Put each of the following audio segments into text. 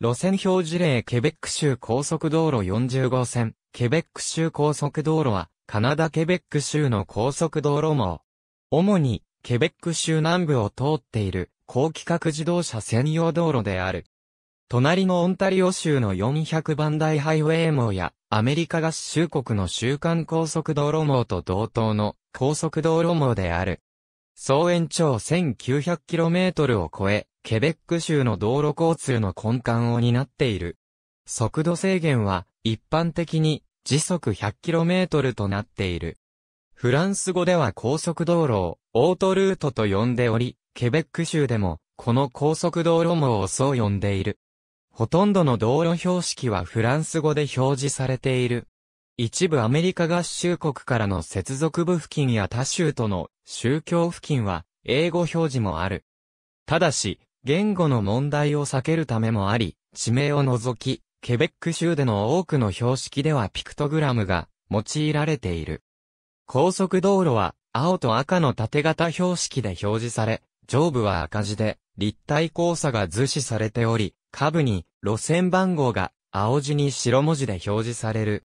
路線表示例ケベック州高速道路40号線、ケベック州高速道路は、カナダケベック州の高速道路網。主に、ケベック州南部を通っている、高規格自動車専用道路である。隣のオンタリオ州の400番台ハイウェイ網や、アメリカ合衆国の週間高速道路網と同等の高速道路網である。総延長 1900km を超え、ケベック州の道路交通の根幹を担っている。速度制限は一般的に時速 100km となっている。フランス語では高速道路をオートルートと呼んでおり、ケベック州でもこの高速道路網をそう呼んでいる。ほとんどの道路標識はフランス語で表示されている。一部アメリカ合衆国からの接続部付近や他州との宗教付近は英語表示もある。ただし、言語の問題を避けるためもあり、地名を除き、ケベック州での多くの標識ではピクトグラムが用いられている。高速道路は青と赤の縦型標識で表示され、上部は赤字で立体交差が図示されており、下部に路線番号が青字に白文字で表示される。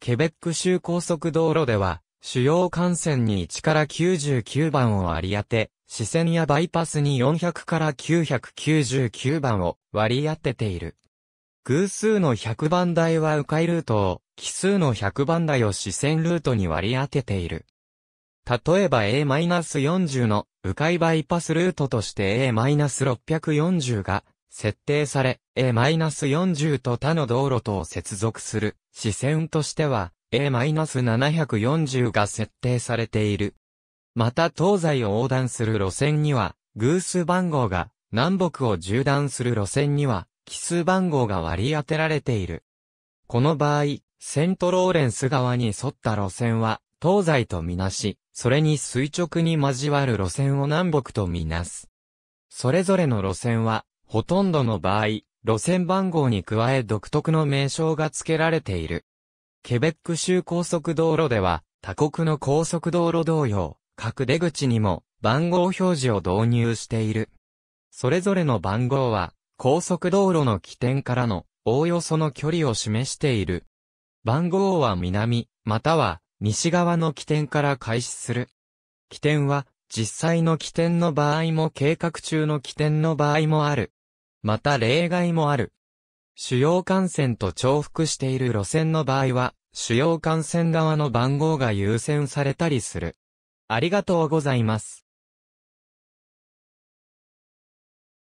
ケベック州高速道路では主要幹線に1から99番を割り当て、視線やバイパスに400から999番を割り当てている。偶数の100番台は迂回ルートを、奇数の100番台を視線ルートに割り当てている。例えば A-40 の迂回バイパスルートとして A-640 が設定され、A-40 と他の道路とを接続する視線としては A-740 が設定されている。また東西を横断する路線には、偶数番号が、南北を縦断する路線には、奇数番号が割り当てられている。この場合、セントローレンス側に沿った路線は、東西とみなし、それに垂直に交わる路線を南北とみなす。それぞれの路線は、ほとんどの場合、路線番号に加え独特の名称が付けられている。ケベック州高速道路では、他国の高速道路同様、各出口にも番号表示を導入している。それぞれの番号は、高速道路の起点からのおおよその距離を示している。番号は南、または西側の起点から開始する。起点は実際の起点の場合も計画中の起点の場合もある。また例外もある。主要幹線と重複している路線の場合は、主要幹線側の番号が優先されたりする。ありがとうございます。